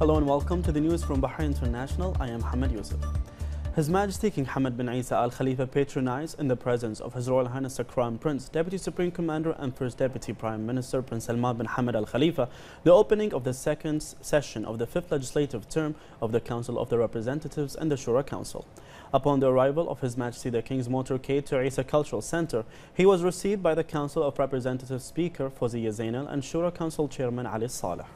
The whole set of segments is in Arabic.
Hello and welcome to the news from Bahrain International. I am Hamad Youssef. His Majesty King Hamad bin Isa Al Khalifa patronized in the presence of His Royal Highness the Crown Prince, Deputy Supreme Commander and First Deputy Prime Minister Prince Salman bin Hamad Al Khalifa, the opening of the second session of the fifth legislative term of the Council of the Representatives and the Shura Council. Upon the arrival of His Majesty the King's motorcade to Isa Cultural Center, he was received by the Council of Representatives Speaker Fozia Zainal and Shura Council Chairman Ali Saleh.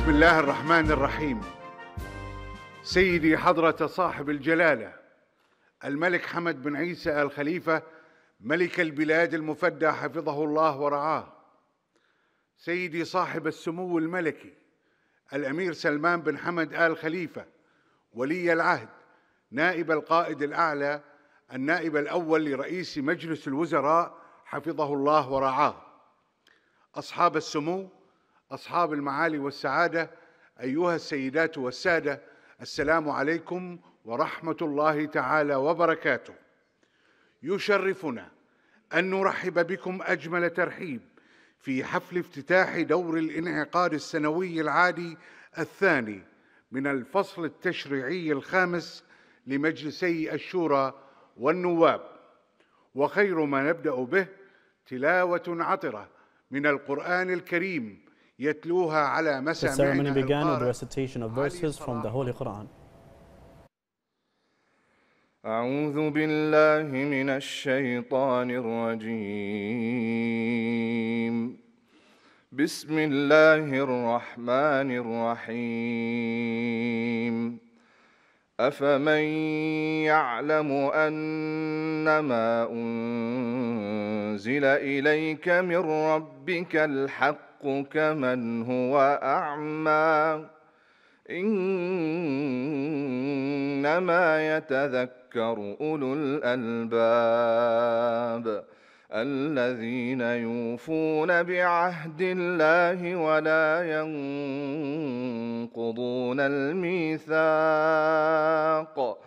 بسم الله الرحمن الرحيم سيدي حضرة صاحب الجلالة الملك حمد بن عيسى الخليفة ملك البلاد المفدى حفظه الله ورعاه سيدي صاحب السمو الملكي الأمير سلمان بن حمد آل خليفة ولي العهد نائب القائد الأعلى النائب الأول لرئيس مجلس الوزراء حفظه الله ورعاه أصحاب السمو أصحاب المعالي والسعادة أيها السيدات والسادة السلام عليكم ورحمة الله تعالى وبركاته يشرفنا أن نرحب بكم أجمل ترحيب في حفل افتتاح دور الانعقاد السنوي العادي الثاني من الفصل التشريعي الخامس لمجلسي الشورى والنواب وخير ما نبدأ به تلاوة عطرة من القرآن الكريم يتلوها على The ceremony began with القارئ recitation of verses from the Holy Quran. أعوذ بالله من الشيطان الرجيم بسم الله الرحمن الرحيم أفمن يعلم أنما أنزل إليك من ربك الحق كمن هو أعمى إنما يتذكر أولو الألباب الذين يوفون بعهد الله ولا ينقضون الميثاق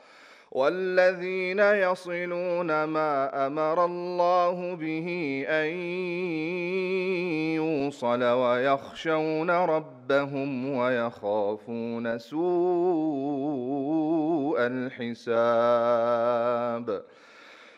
والذين يصلون ما امر الله به ان يوصل ويخشون ربهم ويخافون سوء الحساب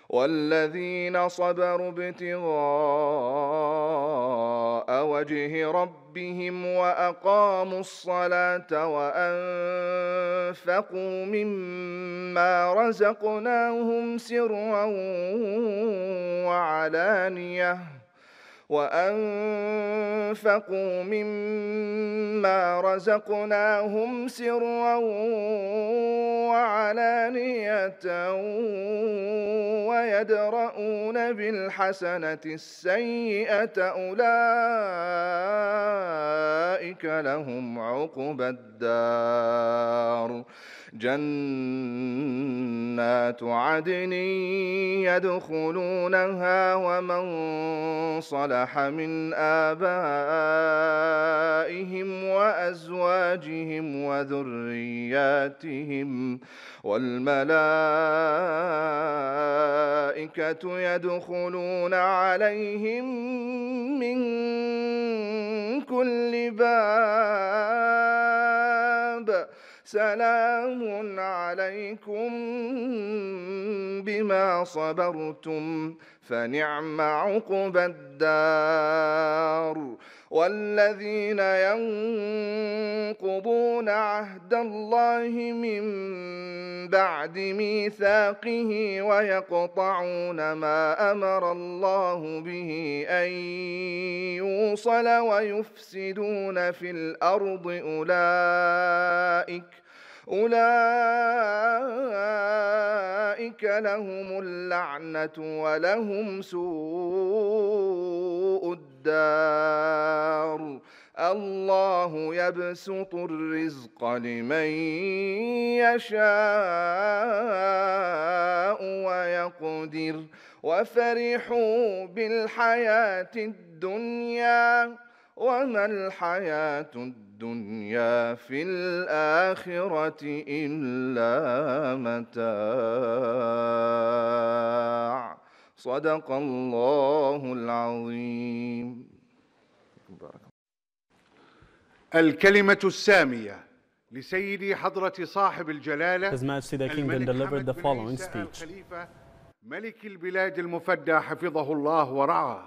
والذين صبروا ابتغاء وجه ربهم واقاموا الصلاه وانفقوا مما رزقناهم سرا وعلانيه وأنفقوا مما رزقناهم سرا وعلانية ويدرؤون بالحسنة السيئة أولئك لهم عقبى الدار جنات عدن يدخلونها ومن صلح من آبائهم وأزواجهم وذرياتهم والملائكة يدخلون عليهم من كل باب سلام عليكم بما صبرتم فنعم عقب الدار والذين ينقضون عهد الله من بعد ميثاقه ويقطعون ما امر الله به ان يوصل ويفسدون في الارض اولئك أولئك لهم اللعنة ولهم سوء الدار الله يبسط الرزق لمن يشاء ويقدر وفرحوا بالحياة الدنيا وما الحياة الدنيا الدنيا في الآخرة إلا متاع صدق الله العظيم الكلمة السامية لسيدي حضرة صاحب الجلالة His Majesty the King delivered the following speech ملك البلاد المفدى حفظه الله ورعاه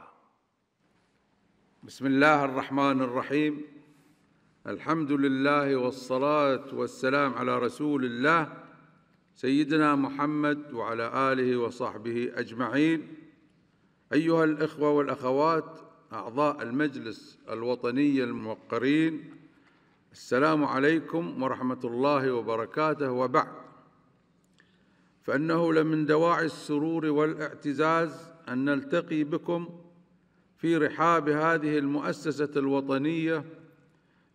بسم الله الرحمن الرحيم الحمد لله والصلاة والسلام على رسول الله سيدنا محمد وعلى آله وصحبه أجمعين أيها الإخوة والأخوات أعضاء المجلس الوطني الموقرين السلام عليكم ورحمة الله وبركاته وبعد فإنه لمن دواعي السرور والاعتزاز أن نلتقي بكم في رحاب هذه المؤسسة الوطنية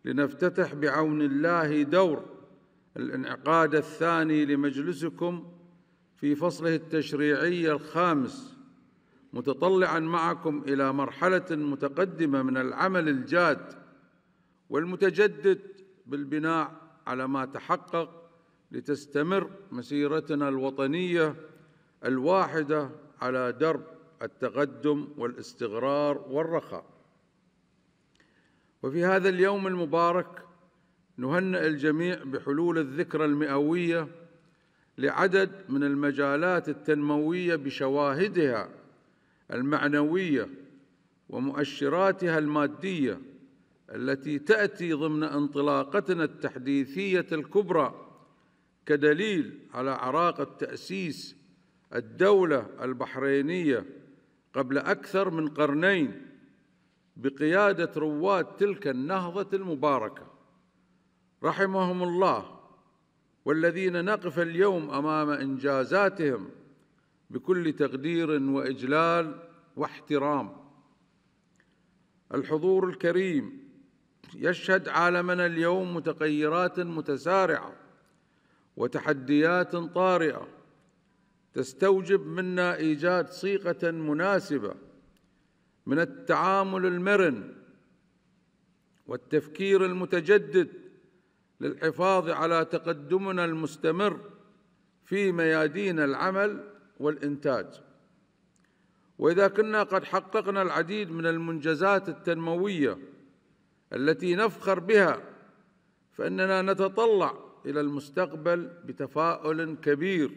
لنفتتح بعون الله دور الانعقاد الثاني لمجلسكم في فصله التشريعي الخامس متطلعا معكم الى مرحله متقدمه من العمل الجاد والمتجدد بالبناء على ما تحقق لتستمر مسيرتنا الوطنيه الواحده على درب التقدم والاستقرار والرخاء وفي هذا اليوم المبارك نهنئ الجميع بحلول الذكرى المئويه لعدد من المجالات التنمويه بشواهدها المعنويه ومؤشراتها الماديه التي تاتي ضمن انطلاقتنا التحديثيه الكبرى كدليل على عراقه تاسيس الدوله البحرينيه قبل اكثر من قرنين بقيادة رواد تلك النهضة المباركة رحمهم الله والذين نقف اليوم أمام إنجازاتهم بكل تقدير وإجلال واحترام الحضور الكريم يشهد عالمنا اليوم متغيرات متسارعة وتحديات طارئة تستوجب منا إيجاد صيغة مناسبة من التعامل المرن والتفكير المتجدد للحفاظ على تقدمنا المستمر في ميادين العمل والإنتاج وإذا كنا قد حققنا العديد من المنجزات التنموية التي نفخر بها فإننا نتطلع إلى المستقبل بتفاؤل كبير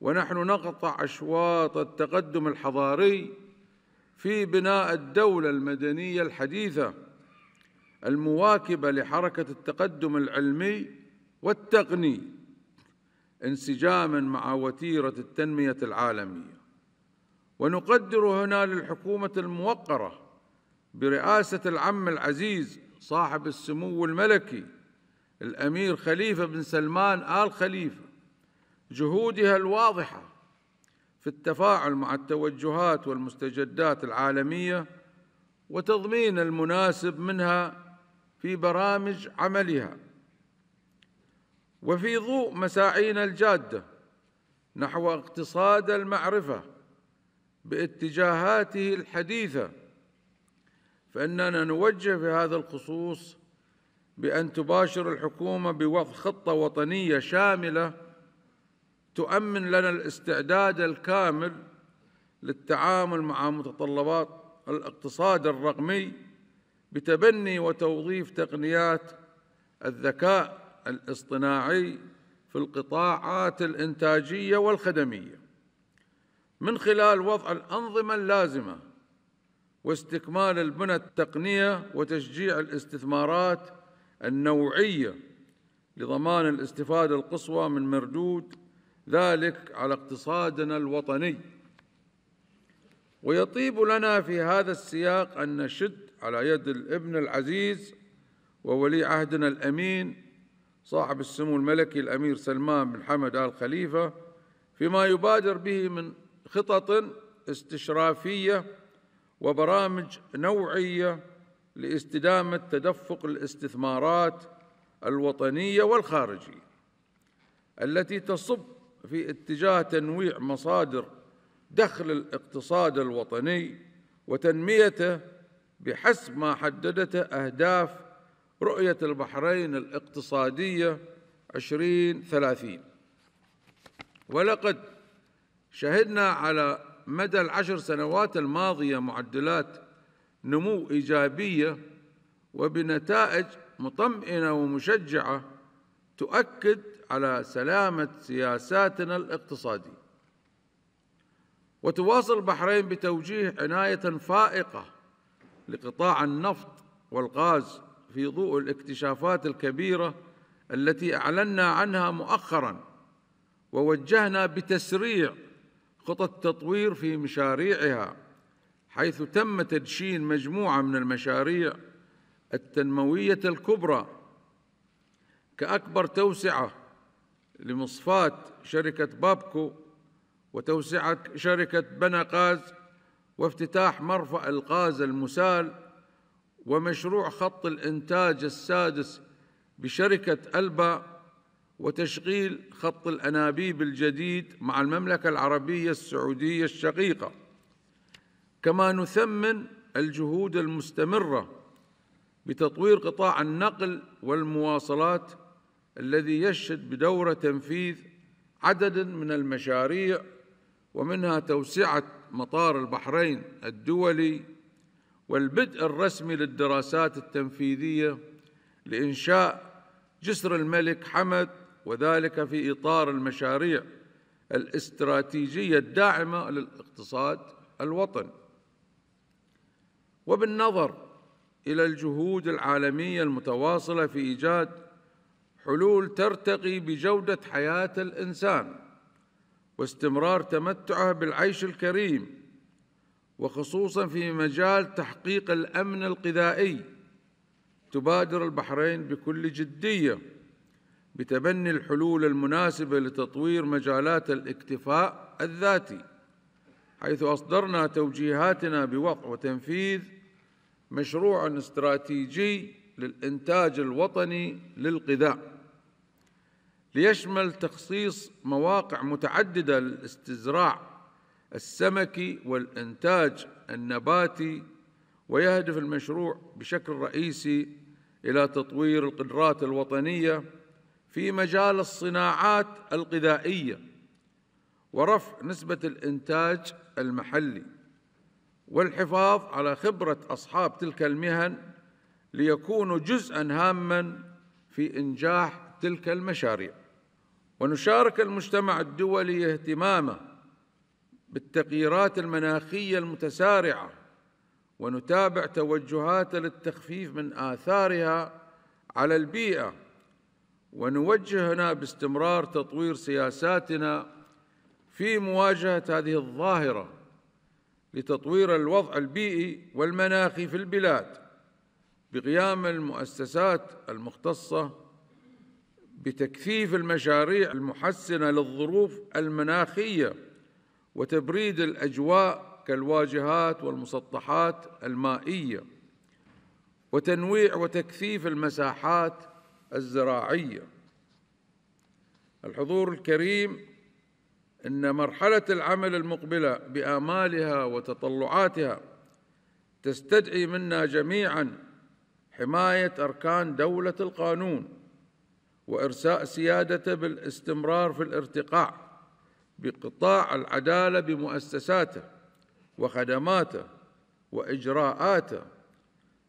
ونحن نقطع أشواط التقدم الحضاري في بناء الدولة المدنية الحديثة المواكبة لحركة التقدم العلمي والتقني انسجاما مع وتيرة التنمية العالمية ونقدر هنا للحكومة الموقرة برئاسة العم العزيز صاحب السمو الملكي الأمير خليفة بن سلمان آل خليفة جهودها الواضحة في التفاعل مع التوجهات والمستجدات العالميه وتضمين المناسب منها في برامج عملها وفي ضوء مساعينا الجاده نحو اقتصاد المعرفه باتجاهاته الحديثه فاننا نوجه في هذا الخصوص بان تباشر الحكومه بوضع خطه وطنيه شامله تؤمن لنا الاستعداد الكامل للتعامل مع متطلبات الاقتصاد الرقمي بتبني وتوظيف تقنيات الذكاء الاصطناعي في القطاعات الانتاجيه والخدميه من خلال وضع الانظمه اللازمه واستكمال البنى التقنيه وتشجيع الاستثمارات النوعيه لضمان الاستفاده القصوى من مردود ذلك على اقتصادنا الوطني ويطيب لنا في هذا السياق أن نشد على يد الابن العزيز وولي عهدنا الأمين صاحب السمو الملكي الأمير سلمان بن حمد آل خليفة فيما يبادر به من خطط استشرافية وبرامج نوعية لاستدامة تدفق الاستثمارات الوطنية والخارجية التي تصب في اتجاه تنويع مصادر دخل الاقتصاد الوطني وتنميته بحسب ما حددته أهداف رؤية البحرين الاقتصادية 2030 ولقد شهدنا على مدى العشر سنوات الماضية معدلات نمو إيجابية وبنتائج مطمئنة ومشجعة تؤكد على سلامة سياساتنا الاقتصادية وتواصل البحرين بتوجيه عناية فائقة لقطاع النفط والغاز في ضوء الاكتشافات الكبيرة التي أعلنا عنها مؤخرا ووجهنا بتسريع خطط تطوير في مشاريعها حيث تم تدشين مجموعة من المشاريع التنموية الكبرى كأكبر توسعة لمصفات شركة بابكو وتوسعة شركة بنقاز وافتتاح مرفأ الغاز المسال ومشروع خط الإنتاج السادس بشركة ألبا وتشغيل خط الأنابيب الجديد مع المملكة العربية السعودية الشقيقة كما نثمن الجهود المستمرة بتطوير قطاع النقل والمواصلات الذي يشهد بدور تنفيذ عدد من المشاريع ومنها توسعة مطار البحرين الدولي والبدء الرسمي للدراسات التنفيذية لإنشاء جسر الملك حمد وذلك في إطار المشاريع الاستراتيجية الداعمة للاقتصاد الوطني وبالنظر إلى الجهود العالمية المتواصلة في إيجاد حلول ترتقي بجودة حياة الإنسان واستمرار تمتعه بالعيش الكريم وخصوصا في مجال تحقيق الأمن الغذائي تبادر البحرين بكل جدية بتبني الحلول المناسبة لتطوير مجالات الاكتفاء الذاتي حيث أصدرنا توجيهاتنا بوضع وتنفيذ مشروع استراتيجي للإنتاج الوطني للغذاء ليشمل تخصيص مواقع متعددة للاستزراع السمكي والإنتاج النباتي ويهدف المشروع بشكل رئيسي إلى تطوير القدرات الوطنية في مجال الصناعات الغذائية ورفع نسبة الإنتاج المحلي والحفاظ على خبرة أصحاب تلك المهن ليكونوا جزءا هاما في إنجاح تلك المشاريع ونشارك المجتمع الدولي اهتمامه بالتغييرات المناخيه المتسارعه ونتابع توجهات للتخفيف من آثارها على البيئة ونوجهنا باستمرار تطوير سياساتنا في مواجهة هذه الظاهرة لتطوير الوضع البيئي والمناخي في البلاد بقيام المؤسسات المختصة بتكثيف المشاريع المحسنه للظروف المناخيه وتبريد الاجواء كالواجهات والمسطحات المائيه وتنويع وتكثيف المساحات الزراعيه الحضور الكريم ان مرحله العمل المقبله بامالها وتطلعاتها تستدعي منا جميعا حمايه اركان دوله القانون وإرساء سيادته بالاستمرار في الارتقاء بقطاع العدالة بمؤسساته وخدماته وإجراءاته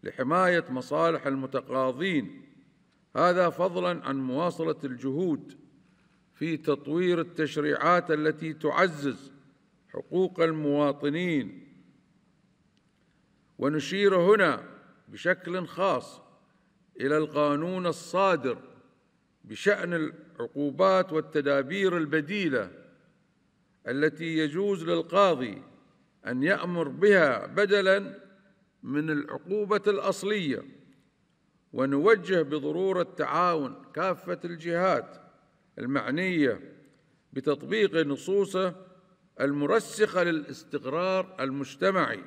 لحماية مصالح المتقاضين هذا فضلا عن مواصلة الجهود في تطوير التشريعات التي تعزز حقوق المواطنين ونشير هنا بشكل خاص إلى القانون الصادر بشأن العقوبات والتدابير البديلة التي يجوز للقاضي أن يأمر بها بدلاً من العقوبة الأصلية ونوجه بضرورة تعاون كافة الجهات المعنية بتطبيق نصوصه المرسخة للاستقرار المجتمعي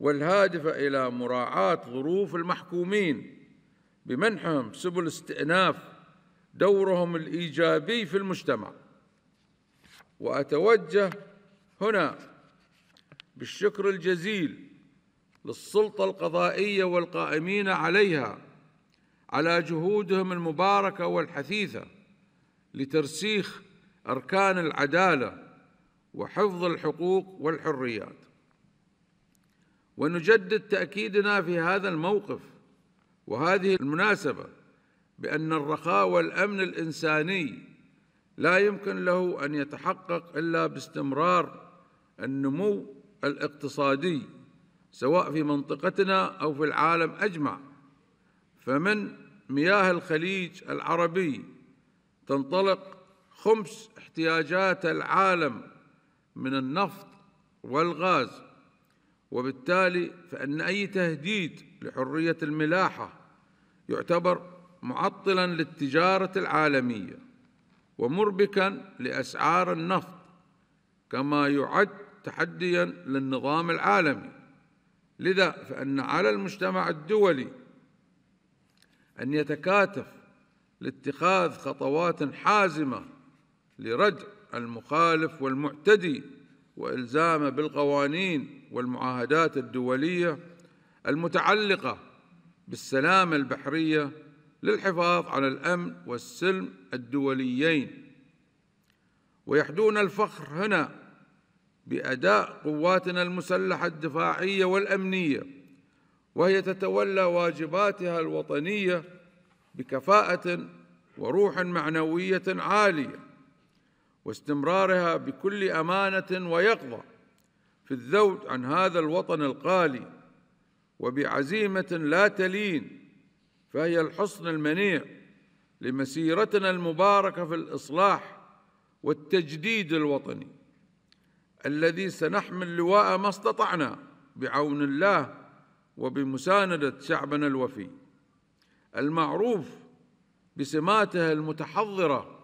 والهادفة إلى مراعاة ظروف المحكومين بمنحهم سبل استئناف دورهم الإيجابي في المجتمع وأتوجه هنا بالشكر الجزيل للسلطة القضائية والقائمين عليها على جهودهم المباركة والحثيثة لترسيخ أركان العدالة وحفظ الحقوق والحريات ونجدد تأكيدنا في هذا الموقف وهذه المناسبة بأن الرخاء والأمن الإنساني لا يمكن له أن يتحقق إلا باستمرار النمو الاقتصادي سواء في منطقتنا أو في العالم أجمع فمن مياه الخليج العربي تنطلق خمس احتياجات العالم من النفط والغاز وبالتالي فإن أي تهديد لحرية الملاحة يعتبر معطلا للتجاره العالميه ومربكا لاسعار النفط كما يعد تحديا للنظام العالمي لذا فان على المجتمع الدولي ان يتكاتف لاتخاذ خطوات حازمه لردع المخالف والمعتدي والزامه بالقوانين والمعاهدات الدوليه المتعلقه بالسلامه البحريه للحفاظ على الأمن والسلم الدوليين ويحدون الفخر هنا بأداء قواتنا المسلحة الدفاعية والأمنية وهي تتولى واجباتها الوطنية بكفاءة وروح معنوية عالية واستمرارها بكل أمانة ويقظة في الذود عن هذا الوطن القالي وبعزيمة لا تلين فهي الحصن المنيع لمسيرتنا المباركه في الاصلاح والتجديد الوطني الذي سنحمل لواء ما استطعنا بعون الله وبمسانده شعبنا الوفي المعروف بسماته المتحضره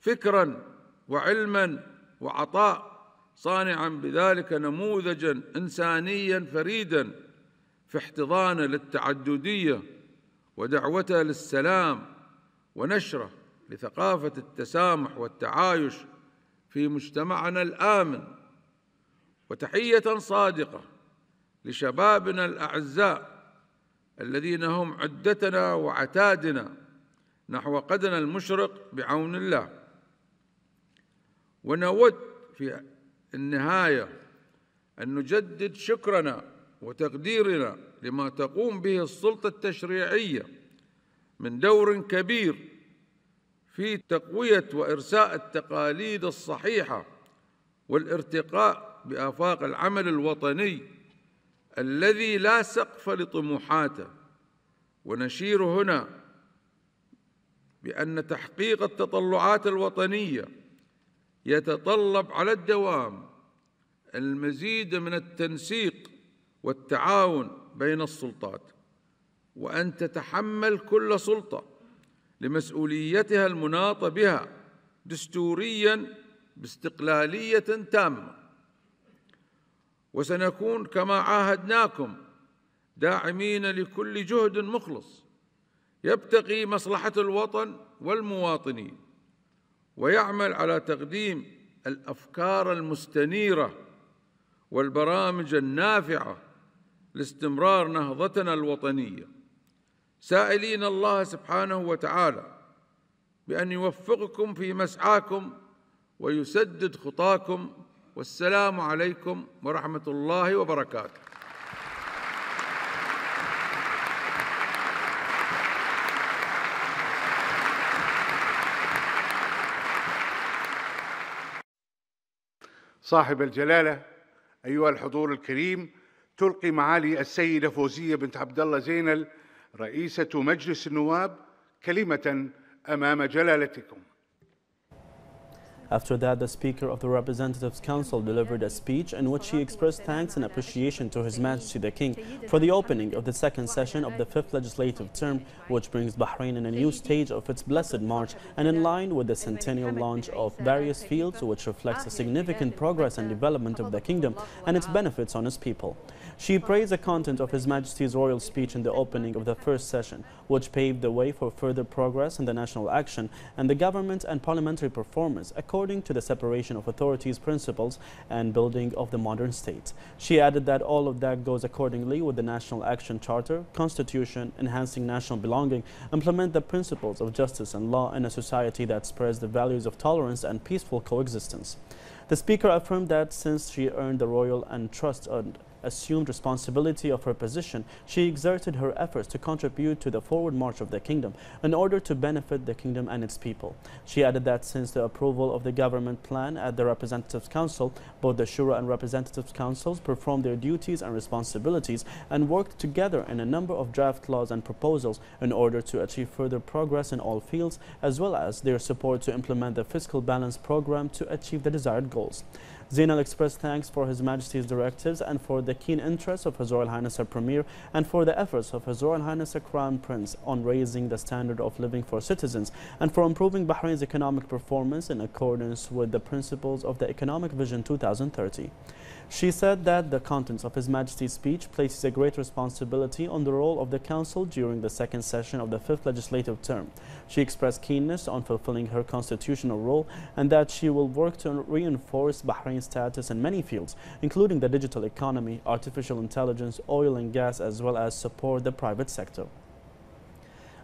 فكرا وعلما وعطاء صانعا بذلك نموذجا انسانيا فريدا في احتضانه للتعدديه ودعوته للسلام ونشره لثقافة التسامح والتعايش في مجتمعنا الآمن وتحية صادقة لشبابنا الأعزاء الذين هم عدتنا وعتادنا نحو قدنا المشرق بعون الله ونود في النهاية أن نجدد شكرنا وتقديرنا لما تقوم به السلطة التشريعية من دور كبير في تقوية وإرساء التقاليد الصحيحة والارتقاء بآفاق العمل الوطني الذي لا سقف لطموحاته ونشير هنا بأن تحقيق التطلعات الوطنية يتطلب على الدوام المزيد من التنسيق والتعاون بين السلطات وأن تتحمل كل سلطة لمسؤوليتها المناطة بها دستوريا باستقلالية تامة وسنكون كما عاهدناكم داعمين لكل جهد مخلص يبتغي مصلحة الوطن والمواطنين ويعمل على تقديم الأفكار المستنيرة والبرامج النافعة لاستمرار نهضتنا الوطنيه سائلين الله سبحانه وتعالى بان يوفقكم في مسعاكم ويسدد خطاكم والسلام عليكم ورحمه الله وبركاته صاحب الجلاله ايها الحضور الكريم تلقي معالي السيده فوزيه بنت عبد الله زينل رئيسه مجلس النواب كلمه امام جلالتكم After that, the Speaker of the Representatives' Council delivered a speech in which he expressed thanks and appreciation to His Majesty the King for the opening of the second session of the fifth legislative term, which brings Bahrain in a new stage of its blessed march and in line with the centennial launch of various fields, which reflects the significant progress and development of the kingdom and its benefits on its people. She praised the content of His Majesty's royal speech in the opening of the first session, which paved the way for further progress in the national action and the government and parliamentary performance according to the separation of authorities principles and building of the modern state. She added that all of that goes accordingly with the National Action Charter, Constitution, enhancing national belonging, implement the principles of justice and law in a society that spreads the values of tolerance and peaceful coexistence. The Speaker affirmed that since she earned the royal and trust assumed responsibility of her position, she exerted her efforts to contribute to the forward march of the kingdom in order to benefit the kingdom and its people. She added that since the approval of the government plan at the Representatives Council, both the Shura and Representatives Councils performed their duties and responsibilities and worked together in a number of draft laws and proposals in order to achieve further progress in all fields, as well as their support to implement the fiscal balance program to achieve the desired goals. Zainal expressed thanks for His Majesty's directives and for the keen interest of His Royal Highness the Premier and for the efforts of His Royal Highness the Crown Prince on raising the standard of living for citizens and for improving Bahrain's economic performance in accordance with the principles of the Economic Vision 2030. She said that the contents of His Majesty's speech places a great responsibility on the role of the Council during the second session of the fifth legislative term. She expressed keenness on fulfilling her constitutional role and that she will work to reinforce Bahrain's status in many fields, including the digital economy, artificial intelligence, oil and gas, as well as support the private sector.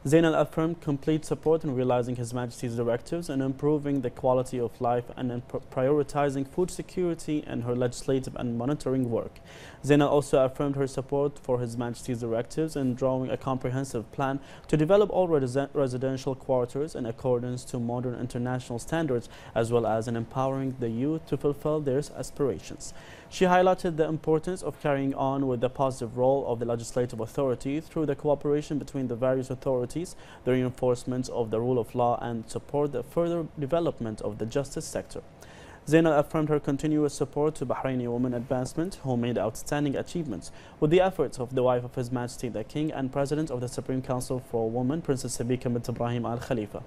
Zainal affirmed complete support in realizing His Majesty's directives and improving the quality of life and in prioritizing food security in her legislative and monitoring work. Zainal also affirmed her support for His Majesty's directives in drawing a comprehensive plan to develop all residential quarters in accordance to modern international standards as well as in empowering the youth to fulfill their aspirations. She highlighted the importance of carrying on with the positive role of the legislative authority through the cooperation between the various authorities, the reinforcement of the rule of law and support the further development of the justice sector. Zainal affirmed her continuous support to Bahraini women advancement, who made outstanding achievements with the efforts of the wife of His Majesty the King and President of the Supreme Council for Women, Princess Sabika bint Ibrahim Al Khalifa.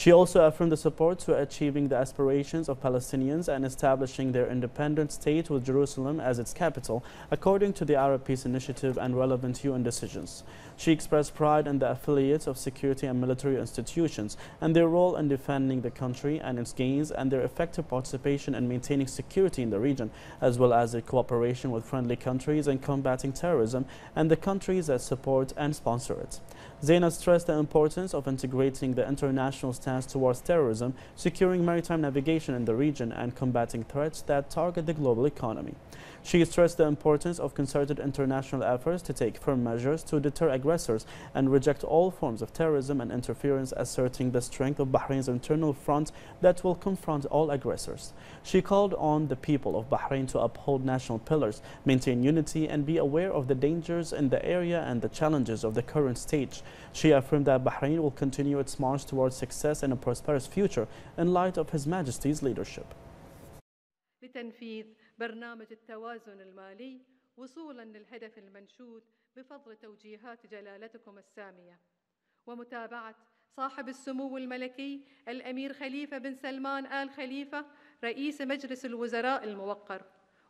She also affirmed the support to achieving the aspirations of Palestinians and establishing their independent state with Jerusalem as its capital, according to the Arab Peace Initiative and relevant UN decisions. She expressed pride in the affiliates of security and military institutions and their role in defending the country and its gains and their effective participation in maintaining security in the region, as well as their cooperation with friendly countries in combating terrorism and the countries that support and sponsor it. Zena stressed the importance of integrating the international stance towards terrorism, securing maritime navigation in the region, and combating threats that target the global economy. She stressed the importance of concerted international efforts to take firm measures to deter aggressors and reject all forms of terrorism and interference, asserting the strength of Bahrain's internal front that will confront all aggressors. She called on the people of Bahrain to uphold national pillars, maintain unity, and be aware of the dangers in the area and the challenges of the current stage. She affirmed that Bahrain will continue its march towards success and a prosperous future in light of His Majesty's leadership. برنامج التوازن المالي وصولا للهدف المنشود بفضل توجيهات جلالتكم الساميه ومتابعه صاحب السمو الملكي الامير خليفه بن سلمان ال خليفه رئيس مجلس الوزراء الموقر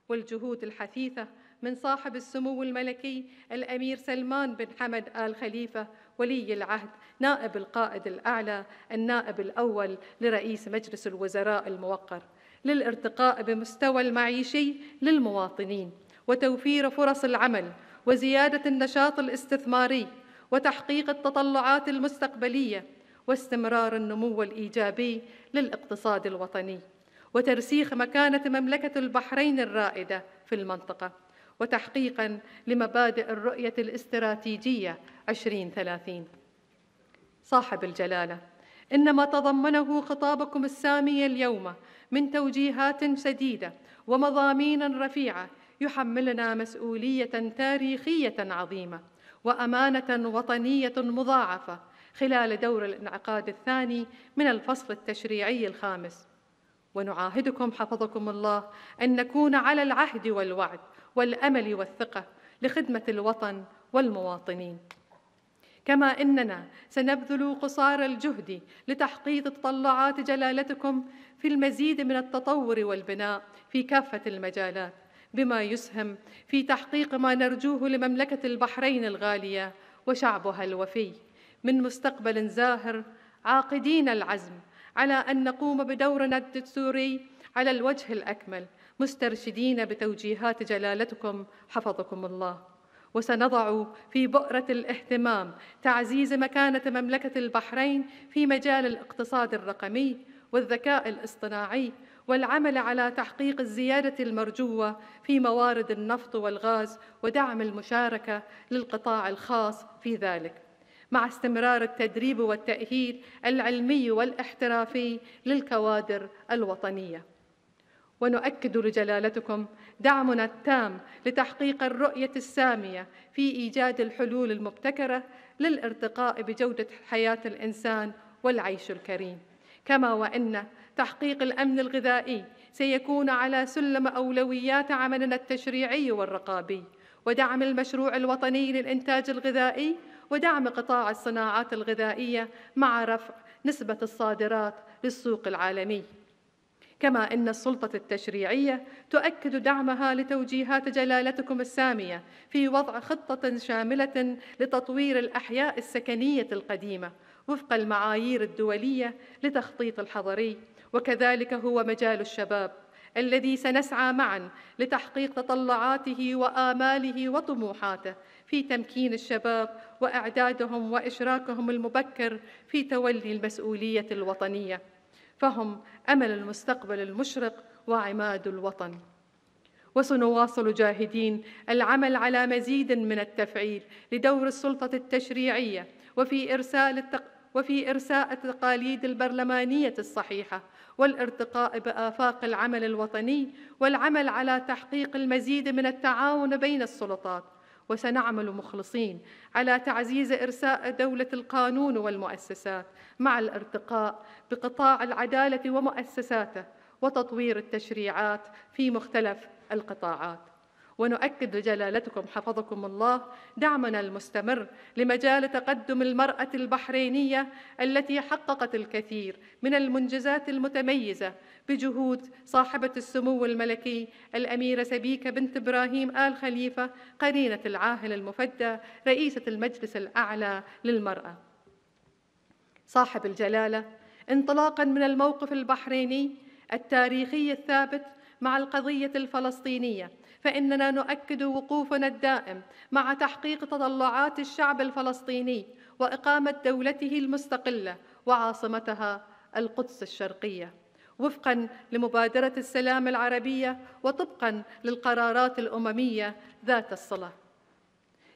والجهود الحثيثه من صاحب السمو الملكي الامير سلمان بن حمد ال خليفه ولي العهد نائب القائد الاعلى النائب الاول لرئيس مجلس الوزراء الموقر للارتقاء بمستوى المعيشي للمواطنين وتوفير فرص العمل وزيادة النشاط الاستثماري وتحقيق التطلعات المستقبلية واستمرار النمو الإيجابي للاقتصاد الوطني وترسيخ مكانة مملكة البحرين الرائدة في المنطقة وتحقيقا لمبادئ الرؤية الاستراتيجية 2030 صاحب الجلالة إن ما تضمنه خطابكم السامي اليوم من توجيهات سديدة ومضامين رفيعة يحملنا مسؤولية تاريخية عظيمة وأمانة وطنية مضاعفة خلال دور الانعقاد الثاني من الفصل التشريعي الخامس ونعاهدكم حفظكم الله أن نكون على العهد والوعد والأمل والثقة لخدمة الوطن والمواطنين كما اننا سنبذل قصارى الجهد لتحقيق تطلعات جلالتكم في المزيد من التطور والبناء في كافه المجالات بما يسهم في تحقيق ما نرجوه لمملكه البحرين الغاليه وشعبها الوفي من مستقبل زاهر عاقدين العزم على ان نقوم بدورنا الدستوري على الوجه الاكمل مسترشدين بتوجيهات جلالتكم حفظكم الله وسنضع في بؤرة الاهتمام تعزيز مكانة مملكة البحرين في مجال الاقتصاد الرقمي والذكاء الاصطناعي والعمل على تحقيق الزيادة المرجوة في موارد النفط والغاز ودعم المشاركة للقطاع الخاص في ذلك مع استمرار التدريب والتأهيل العلمي والاحترافي للكوادر الوطنية ونؤكد لجلالتكم دعمنا التام لتحقيق الرؤية السامية في إيجاد الحلول المبتكرة للارتقاء بجودة حياة الإنسان والعيش الكريم كما وأن تحقيق الأمن الغذائي سيكون على سلم أولويات عملنا التشريعي والرقابي ودعم المشروع الوطني للإنتاج الغذائي ودعم قطاع الصناعات الغذائية مع رفع نسبة الصادرات للسوق العالمي كما ان السلطه التشريعيه تؤكد دعمها لتوجيهات جلالتكم الساميه في وضع خطه شامله لتطوير الاحياء السكنيه القديمه وفق المعايير الدوليه لتخطيط الحضري وكذلك هو مجال الشباب الذي سنسعى معا لتحقيق تطلعاته واماله وطموحاته في تمكين الشباب واعدادهم واشراكهم المبكر في تولي المسؤوليه الوطنيه فهم امل المستقبل المشرق وعماد الوطن وسنواصل جاهدين العمل على مزيد من التفعيل لدور السلطه التشريعيه وفي ارسال التق... وفي ارساء التقاليد البرلمانيه الصحيحه والارتقاء بافاق العمل الوطني والعمل على تحقيق المزيد من التعاون بين السلطات وسنعمل مخلصين على تعزيز إرساء دولة القانون والمؤسسات مع الارتقاء بقطاع العدالة ومؤسساته وتطوير التشريعات في مختلف القطاعات ونؤكد جلالتكم حفظكم الله دعمنا المستمر لمجال تقدم المرأة البحرينية التي حققت الكثير من المنجزات المتميزة بجهود صاحبة السمو الملكي الأميرة سبيكة بنت إبراهيم آل خليفة قرينة العاهل المفدى رئيسة المجلس الأعلى للمرأة صاحب الجلالة انطلاقا من الموقف البحريني التاريخي الثابت مع القضية الفلسطينية فإننا نؤكد وقوفنا الدائم مع تحقيق تطلعات الشعب الفلسطيني وإقامة دولته المستقلة وعاصمتها القدس الشرقية وفقا لمبادرة السلام العربية وطبقا للقرارات الأممية ذات الصلة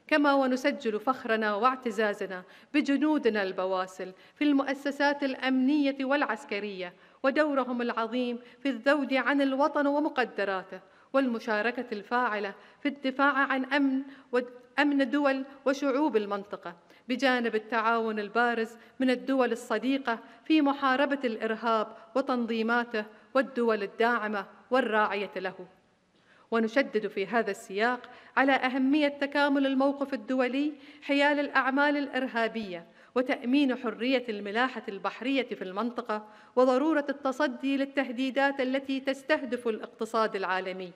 كما ونسجل فخرنا واعتزازنا بجنودنا البواسل في المؤسسات الأمنية والعسكرية ودورهم العظيم في الذود عن الوطن ومقدراته والمشاركة الفاعلة في الدفاع عن أمن أمن دول وشعوب المنطقة بجانب التعاون البارز من الدول الصديقة في محاربة الإرهاب وتنظيماته والدول الداعمة والراعية له ونشدد في هذا السياق على أهمية تكامل الموقف الدولي حيال الأعمال الإرهابية وتأمين حرية الملاحة البحرية في المنطقة وضرورة التصدي للتهديدات التي تستهدف الاقتصاد العالمي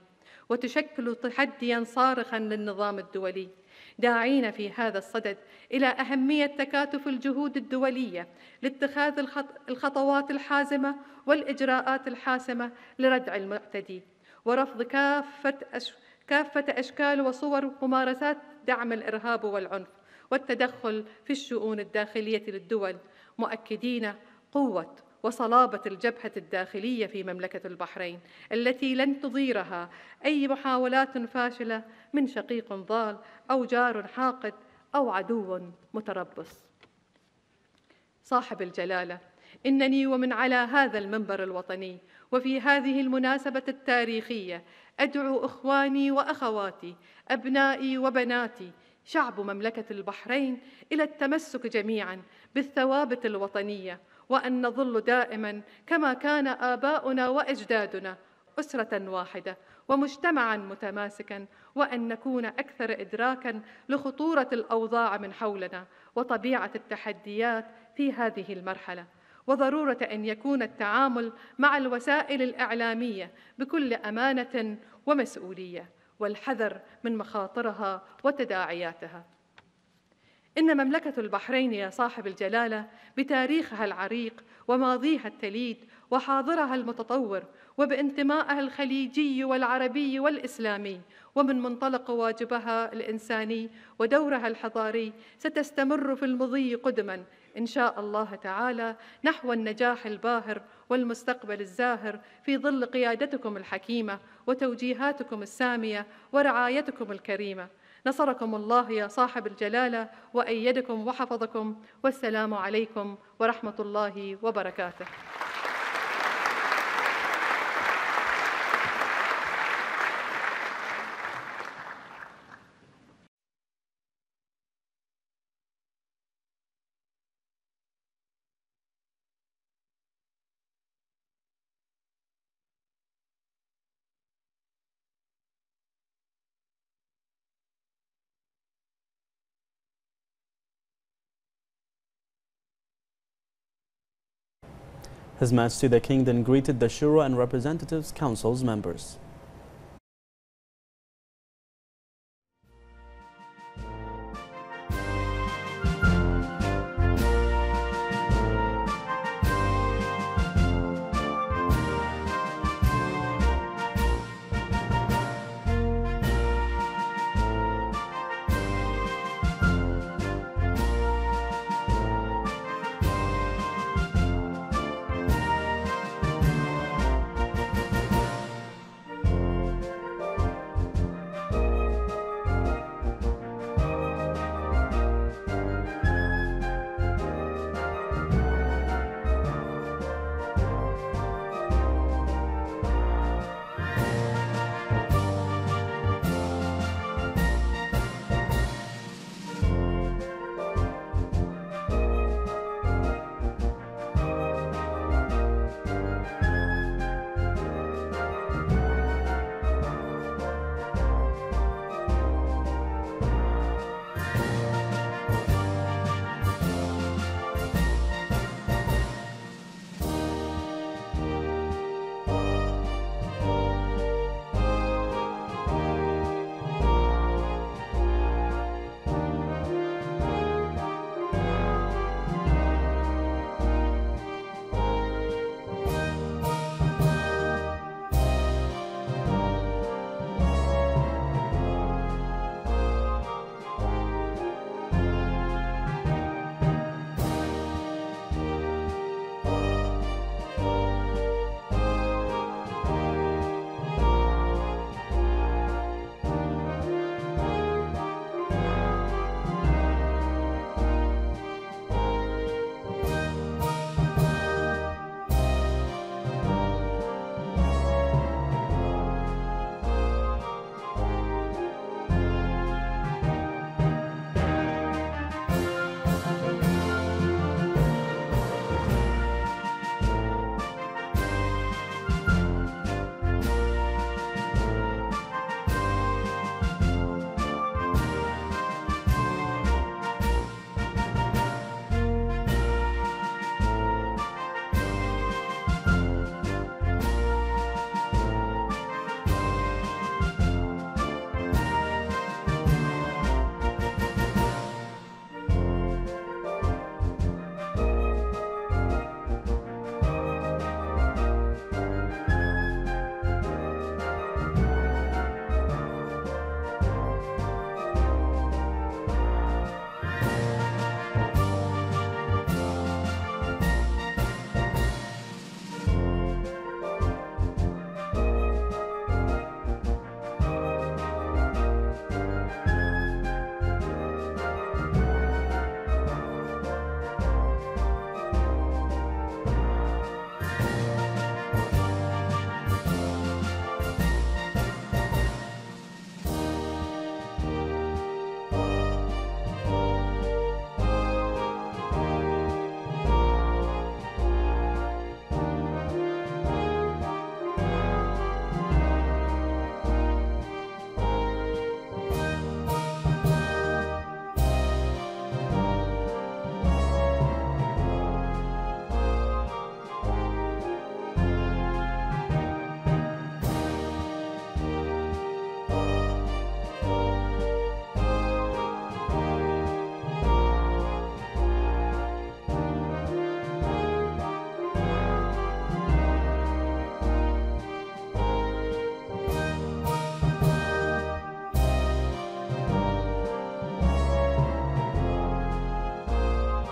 وتشكل تحديا صارخا للنظام الدولي داعين في هذا الصدد إلى أهمية تكاتف الجهود الدولية لاتخاذ الخطوات الحازمة والإجراءات الحاسمة لردع المعتدي ورفض كافة, أش... كافة أشكال وصور ممارسات دعم الإرهاب والعنف والتدخل في الشؤون الداخلية للدول مؤكدين قوة وصلابة الجبهة الداخلية في مملكة البحرين التي لن تضيرها أي محاولات فاشلة من شقيق ضال أو جار حاقد أو عدو متربص صاحب الجلالة إنني ومن على هذا المنبر الوطني وفي هذه المناسبة التاريخية أدعو إخواني وأخواتي أبنائي وبناتي شعب مملكة البحرين إلى التمسك جميعا بالثوابت الوطنية وأن نظل دائما كما كان آباؤنا وأجدادنا أسرة واحدة ومجتمعا متماسكا وأن نكون أكثر إدراكا لخطورة الأوضاع من حولنا وطبيعة التحديات في هذه المرحلة وضرورة أن يكون التعامل مع الوسائل الإعلامية بكل أمانة ومسؤولية والحذر من مخاطرها وتداعياتها إن مملكة البحرين يا صاحب الجلالة بتاريخها العريق وماضيها التليد وحاضرها المتطور وبانتمائها الخليجي والعربي والإسلامي ومن منطلق واجبها الإنساني ودورها الحضاري ستستمر في المضي قدما إن شاء الله تعالى نحو النجاح الباهر والمستقبل الزاهر في ظل قيادتكم الحكيمة وتوجيهاتكم السامية ورعايتكم الكريمة نصركم الله يا صاحب الجلالة وأيدكم وحفظكم والسلام عليكم ورحمة الله وبركاته His Majesty the King then greeted the Shura and Representatives Council's members.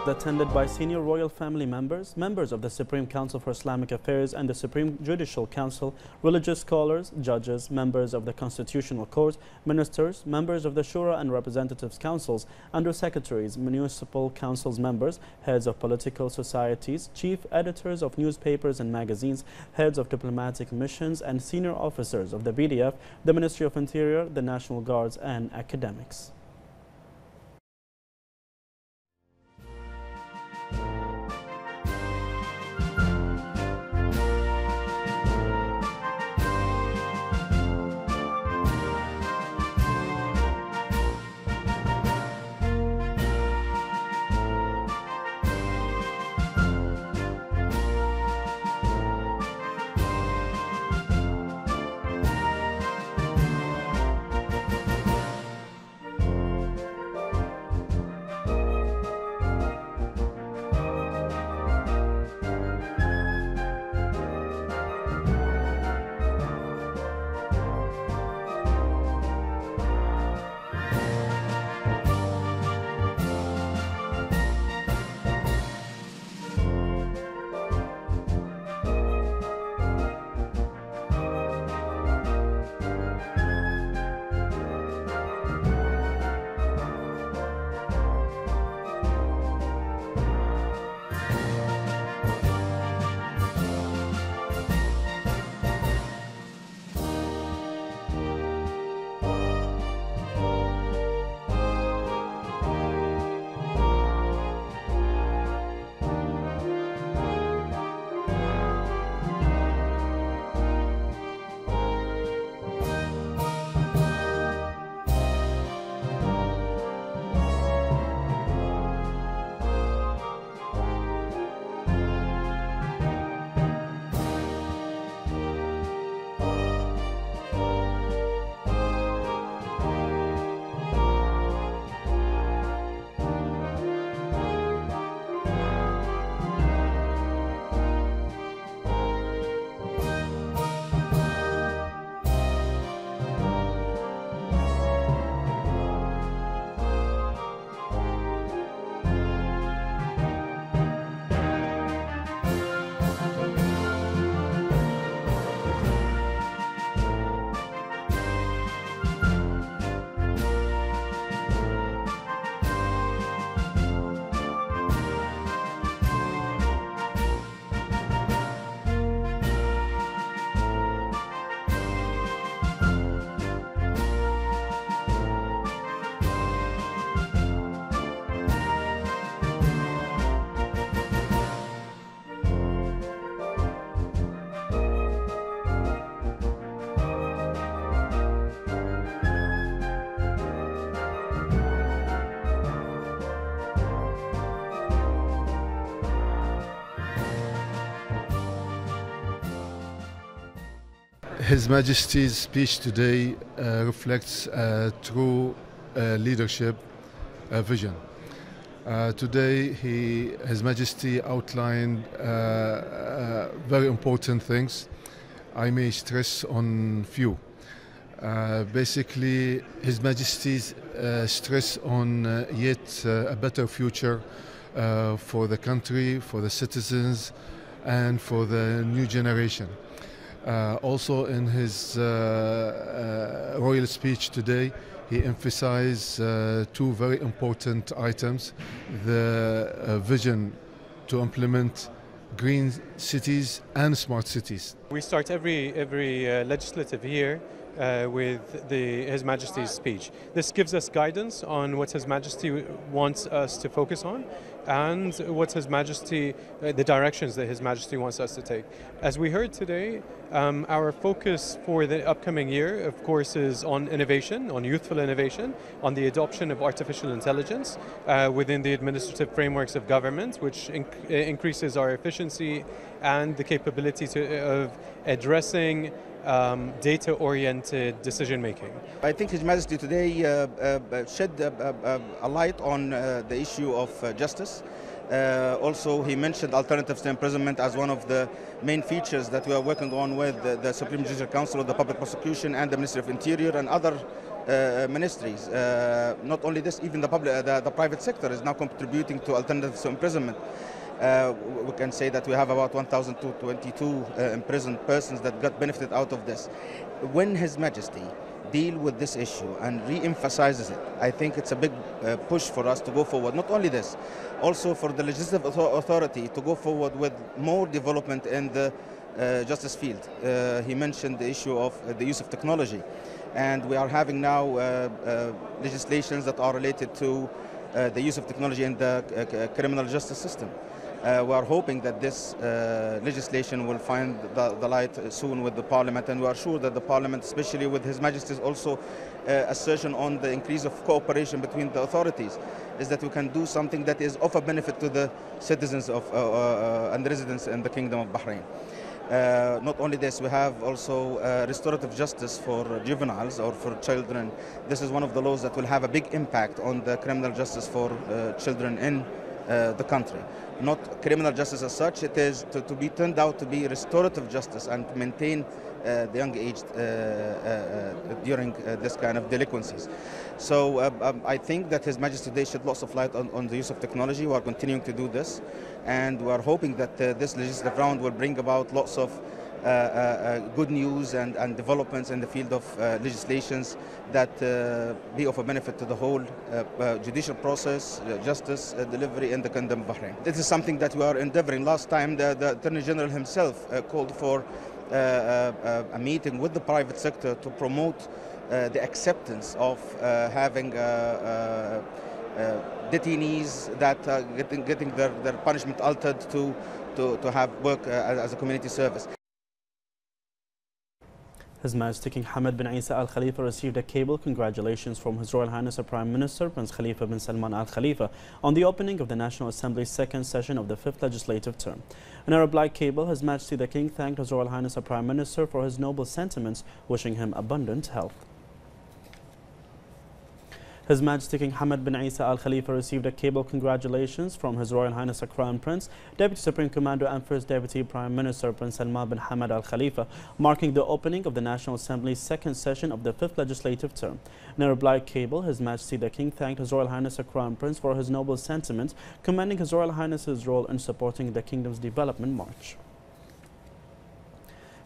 attended by senior royal family members, members of the Supreme Council for Islamic Affairs and the Supreme Judicial Council, religious scholars, judges, members of the Constitutional Court, ministers, members of the Shura and Representatives Councils, undersecretaries, municipal councils members, heads of political societies, chief editors of newspapers and magazines, heads of diplomatic missions and senior officers of the BDF, the Ministry of Interior, the National Guards and academics. His Majesty's speech today uh, reflects a uh, true uh, leadership uh, vision. Uh, today, he, His Majesty outlined very important things. I may stress on few. basically, His Majesty's stress on yet a better future for the country, for the citizens, and for the new generation. Uh, also, in his uh, uh, royal speech today, he emphasized uh, two very important items the uh, vision to implement green cities and smart cities. We start every, every legislative year uh, with the, His Majesty's speech. This gives us guidance on what His Majesty wants us to focus on and what His Majesty, uh, the directions that His Majesty wants us to take. As we heard today, um, our focus for the upcoming year, of course, is on innovation, on youthful innovation, on the adoption of artificial intelligence uh, within the administrative frameworks of government, which inc uh, increases our efficiency and the capability to, uh, of addressing um, data oriented decision making. I think His Majesty today uh, uh, uh shed a, uh, a, uh, a, light on uh, the issue of justice. also, he mentioned alternatives to imprisonment as one of the main features that we are working on with the, the Supreme Judicial Council, the Public Prosecution, and the Ministry of Interior and other uh, ministries. Uh, not only this, even the public, uh, the, the, private sector is now contributing to alternatives to imprisonment. Uh, we can say that we have about 1,022 uh, imprisoned persons that got benefited out of this. When His Majesty deal with this issue and re-emphasizes it, I think it's a big uh, push for us to go forward. Not only this, also for the legislative authority to go forward with more development in the uh, justice field. Uh, he mentioned the issue of uh, the use of technology. And we are having now legislations that are related to the use of technology in the criminal justice system. Uh, we are hoping that this uh, legislation will find the, the, light soon with the Parliament, and we are sure that the Parliament, especially with His Majesty's also uh, assertion on the increase of cooperation between the authorities, is that we can do something that is of a benefit to the citizens of, uh, uh, and residents in the Kingdom of Bahrain. Uh, not only this, we have also uh, restorative justice for juveniles or for children. This is one of the laws that will have a big impact on the criminal justice for uh, children in uh, the country. Not criminal justice as such, it is to, to be turned out to be restorative justice and to maintain uh, the young aged uh, uh, uh, during this kind of delinquencies. So um, um I think that His Majesty today shed lots of light on, on, the use of technology. We are continuing to do this and we are hoping that this legislative round will bring about lots of uh, uh, uh, good news and, and developments in the field of legislations that be of a benefit to the whole judicial process, justice delivery in the Kingdom of Bahrain. This is something that we are endeavoring. Last time, the, the Attorney General himself called for a meeting with the private sector to promote uh, the acceptance of uh, having uh, detainees that are getting, getting their, their punishment altered to, to, to have work as a community service. His Majesty King Hamad bin Isa Al Khalifa received a cable congratulations from His Royal Highness the Prime Minister Prince Khalifa bin Salman Al Khalifa on the opening of the National Assembly's second session of the fifth legislative term. In a reply cable, His Majesty the King thanked His Royal Highness the Prime Minister for his noble sentiments, wishing him abundant health. His Majesty King Hamad bin Isa Al Khalifa received a cable congratulations from His Royal Highness the Crown Prince, Deputy Supreme Commander and First Deputy Prime Minister Prince Salman bin Hamad Al Khalifa, marking the opening of the National Assembly's second session of the fifth legislative term. In a reply cable, His Majesty the King thanked His Royal Highness the Crown Prince for his noble sentiments, commending His Royal Highness's role in supporting the kingdom's development march.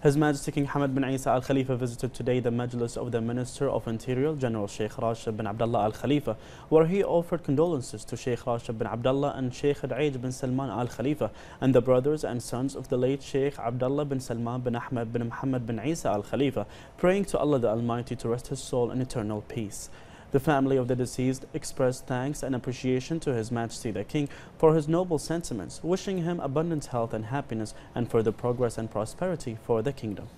His Majesty King Hamad bin Isa Al Khalifa visited today the Majlis of the Minister of Interior, General Sheikh Rashid bin Abdullah Al Khalifa, where he offered condolences to Sheikh Rashid bin Abdullah and Sheikh Ad'ij bin Salman Al Khalifa and the brothers and sons of the late Sheikh Abdullah bin Salman bin Ahmed bin Muhammad bin Isa Al Khalifa, praying to Allah the Almighty to rest his soul in eternal peace. The family of the deceased expressed thanks and appreciation to His Majesty the King for his noble sentiments, wishing him abundant health and happiness and further progress and prosperity for the kingdom.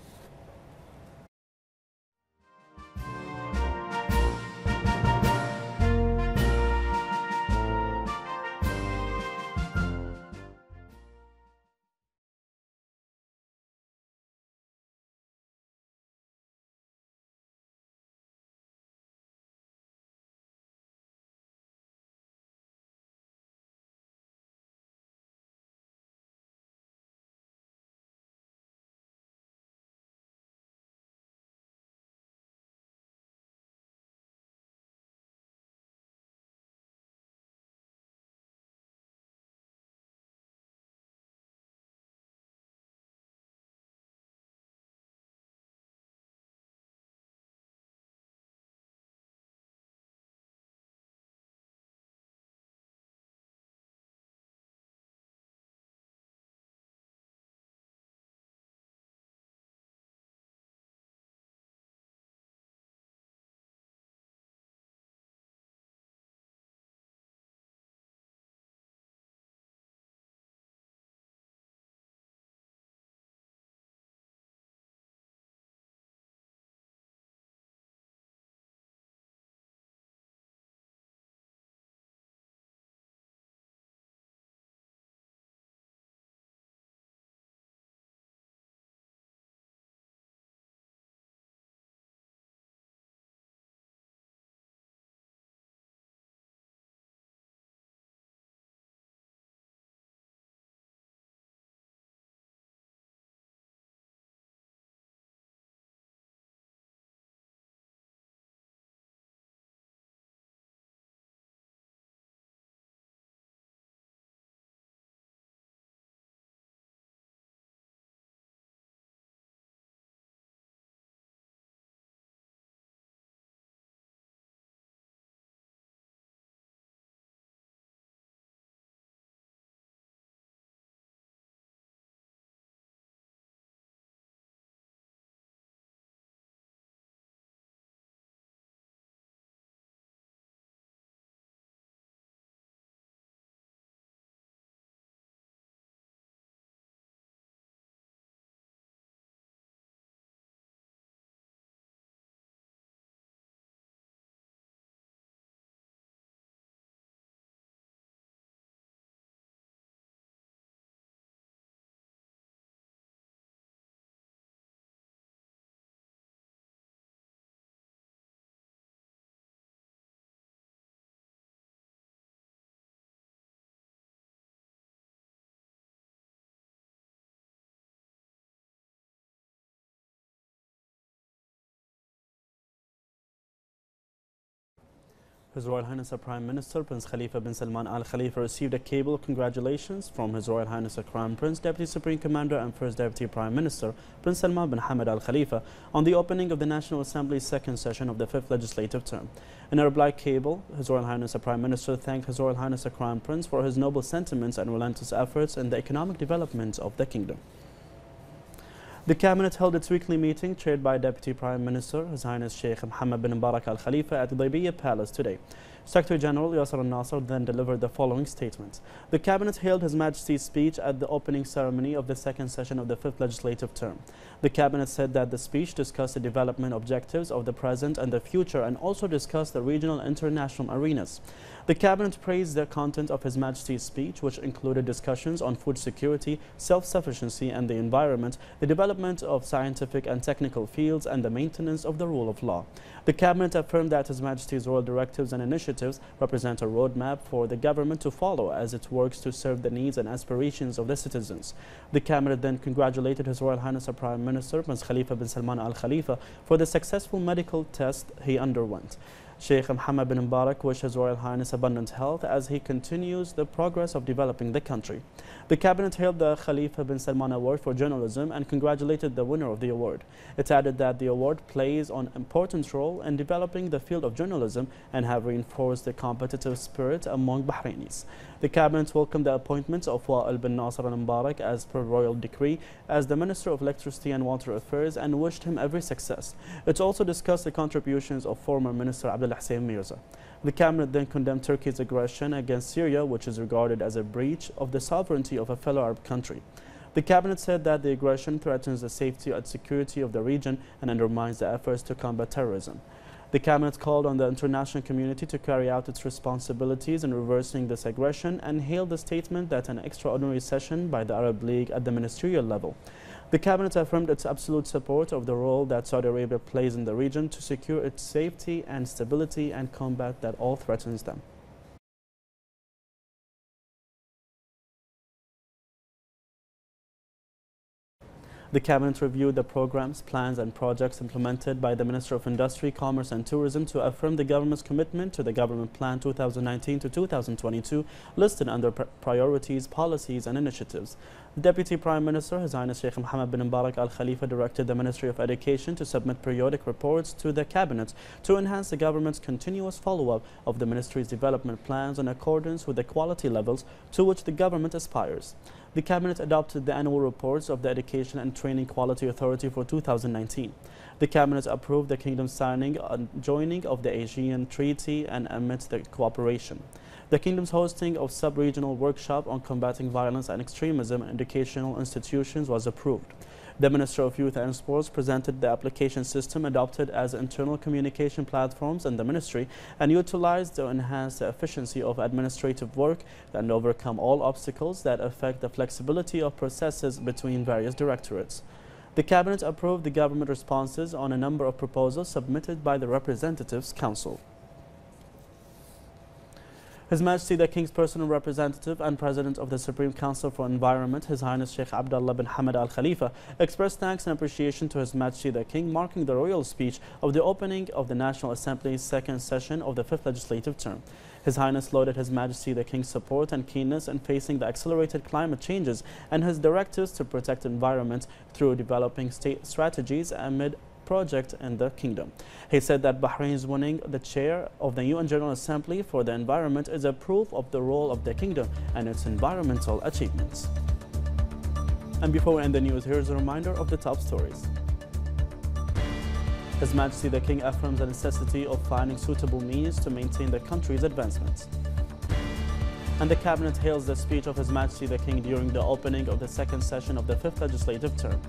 His Royal Highness the Prime Minister Prince Khalifa bin Salman Al Khalifa received a cable of congratulations from His Royal Highness the Crown Prince, Deputy Supreme Commander and First Deputy Prime Minister Prince Salman bin Hamad Al Khalifa on the opening of the National Assembly's second session of the fifth legislative term. In a reply cable, His Royal Highness the Prime Minister thanked His Royal Highness the Crown Prince for his noble sentiments and relentless efforts in the economic development of the kingdom. The cabinet held its weekly meeting chaired by Deputy Prime Minister His Highness Sheikh Mohammed bin Mubarak Al Khalifa at the Daybiyah Palace today. Secretary General Yasser al-Nasser then delivered the following statement. The cabinet hailed His Majesty's speech at the opening ceremony of the second session of the fifth legislative term. The cabinet said that the speech discussed the development objectives of the present and the future and also discussed the regional and international arenas. The cabinet praised the content of His Majesty's speech, which included discussions on food security, self-sufficiency and the environment, the development of scientific and technical fields, and the maintenance of the rule of law. The cabinet affirmed that His Majesty's royal directives and initiatives represent a roadmap for the government to follow as it works to serve the needs and aspirations of the citizens. The cabinet then congratulated His Royal Highness the Prime Minister, Prince Khalifa bin Salman Al Khalifa, for the successful medical test he underwent. Sheikh Mohammed bin Mubarak wishes Royal Highness abundant health as he continues the progress of developing the country. The cabinet hailed the Khalifa bin Salman Award for journalism and congratulated the winner of the award. It added that the award plays an important role in developing the field of journalism and have reinforced the competitive spirit among Bahrainis. The cabinet welcomed the appointment of Wa'il bin Nasr al-Mubarak as per royal decree as the Minister of Electricity and Water Affairs and wished him every success. It also discussed the contributions of former Minister Abdel Hussein Mirza. The cabinet then condemned Turkey's aggression against Syria, which is regarded as a breach of the sovereignty of a fellow Arab country. The cabinet said that the aggression threatens the safety and security of the region and undermines the efforts to combat terrorism. The cabinet called on the international community to carry out its responsibilities in reversing this aggression and hailed the statement that an extraordinary session by the Arab League at the ministerial level. The cabinet affirmed its absolute support of the role that Saudi Arabia plays in the region to secure its safety and stability and combat that all threatens them. The Cabinet reviewed the programs, plans and projects implemented by the Minister of Industry, Commerce and Tourism to affirm the government's commitment to the Government Plan 2019 to 2022 listed under priorities, policies and initiatives. Deputy Prime Minister His Highness Sheikh Mohammed bin Mubarak Al Khalifa directed the Ministry of Education to submit periodic reports to the Cabinet to enhance the government's continuous follow-up of the Ministry's development plans in accordance with the quality levels to which the government aspires. The Cabinet adopted the annual reports of the Education and Training Quality Authority for 2019. The Cabinet approved the Kingdom's signing and joining of the Asian Treaty and amidst the cooperation. The Kingdom's hosting of sub-regional workshop on combating violence and extremism in educational institutions was approved. The Minister of Youth and Sports presented the application system adopted as internal communication platforms in the ministry and utilized to enhance the efficiency of administrative work and overcome all obstacles that affect the flexibility of processes between various directorates. The Cabinet approved the government responses on a number of proposals submitted by the Representatives Council. His Majesty the King's personal representative and President of the Supreme Council for Environment, His Highness Sheikh Abdullah bin Hamad Al Khalifa, expressed thanks and appreciation to His Majesty the King, marking the royal speech of the opening of the National Assembly's second session of the fifth legislative term. His Highness lauded His Majesty the King's support and keenness in facing the accelerated climate changes and his directives to protect environment through developing state strategies amid project in the kingdom. He said that Bahrain's winning the chair of the UN General Assembly for the Environment is a proof of the role of the kingdom and its environmental achievements. And before we end the news, here's a reminder of the top stories. His Majesty the King affirms the necessity of finding suitable means to maintain the country's advancements. And the cabinet hails the speech of His Majesty the King during the opening of the second session of the fifth legislative term.